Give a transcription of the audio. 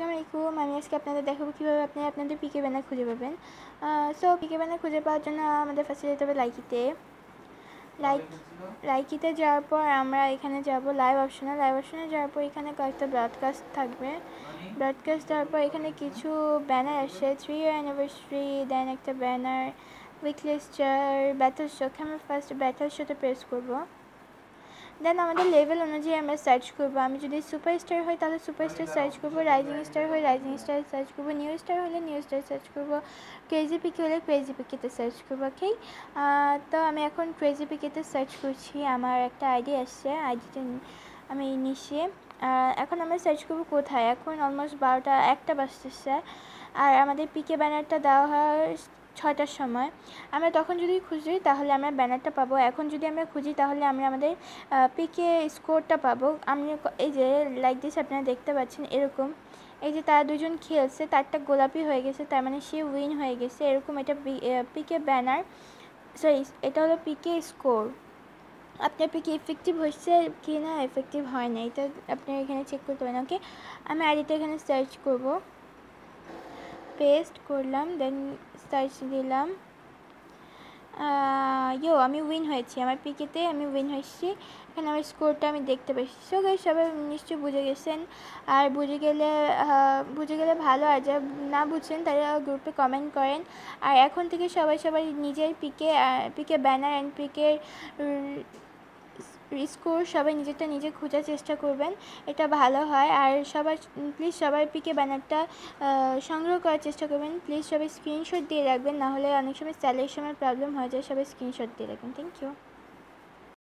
আসসালামু আলাইকুম আমি আজকে আপনাদের দেখাবো কীভাবে আপনি আপনাদের পিকে ব্যানার খুঁজে পাবেন সো পিকে ব্যানার খুঁজে পাওয়ার জন্য আমাদের ফার্স্টে যেতে হবে লাইকিতে লাইক লাইকিতে যাওয়ার পর আমরা এখানে যাব লাইভ অপশনে লাইভ অপশনে যাওয়ার পর এখানে কয়েকটা ব্রডকাস্ট থাকবে ব্রডকাস্ট মানে? দেওয়ার পর এখানে কিছু ব্যানার আসে থ্রি ইয়ার অ্যানিভার্সারি দেন একটা ব্যানার উইকলেস্টার ব্যাটল শো আমরা ফার্স্ট ব্যাটল শোতে প্রেস করবো দেন আমাদের লেভেল অনুযায়ী আমরা সার্চ করবো আমি যদি সুপার স্টার হই তাহলে সুপার স্টার সার্চ করবো রাইজিং স্টার হয়ে রাইজিং স্টার সার্চ করবো নিউ স্টার হলে নিউ স্টার সার্চ করবো ক্রেজি পিকে হলে ক্রেজি পিকেতে সার্চ করব ওকে তো আমি এখন ক্রেজি পিকেতে সার্চ করছি আমার একটা আইডি আসছে আইডিটা আমি নিশে এখন আমরা সার্চ করবো কোথায় এখন অলমোস্ট বারোটা একটা বাজতেছে আর আমাদের পিকে ব্যানারটা দেওয়া হয় ছয়টার সময় আমরা তখন যদি খুঁজি তাহলে আমরা ব্যানারটা পাবো এখন যদি আমরা খুঁজি তাহলে আমরা আমাদের পিকে স্কোরটা পাবো আমি এই যে লাইক দিস আপনারা দেখতে পাচ্ছেন এরকম এই যে তারা দুজন খেলছে তারটা গোলাপি হয়ে গেছে তার মানে সে উইন হয়ে গেছে এরকম এটা পিকে ব্যানার সরি এটা হলো পিকে স্কোর আপনার পিকে এফেক্টিভ হচ্ছে কি না এফেক্টিভ হয় না এটা আপনি এখানে চেক করতে পারেন ওকে আমি আর এখানে সার্চ করবো পেস্ট করলাম দেন সার্চ দিলাম ইয়ো আমি উইন হয়েছি আমার পিকেতে আমি উইন হয়েছি এখানে আমার স্কোরটা আমি দেখতে পাচ্ছি সো গাই সবাই নিশ্চয়ই বুঝে গেছেন আর বুঝে গেলে বুঝে গেলে ভালো আর যা না বুঝছেন তারা গ্রুপে কমেন্ট করেন আর এখন থেকে সবাই সবাই নিজের পিকে পিকে ব্যানার অ্যান্ড পিকের রিস্কও সবাই নিজেরটা নিজে খোঁজার চেষ্টা করবেন এটা ভালো হয় আর সবার প্লিজ সবার পিকে ব্যানারটা সংগ্রহ করার চেষ্টা করবেন প্লিজ সবাই স্ক্রিনশট দিয়ে রাখবেন নাহলে অনেক সময় স্যালের সময় প্রবলেম হয়ে যায় সবাই স্ক্রিনশট দিয়ে রাখবেন থ্যাংক ইউ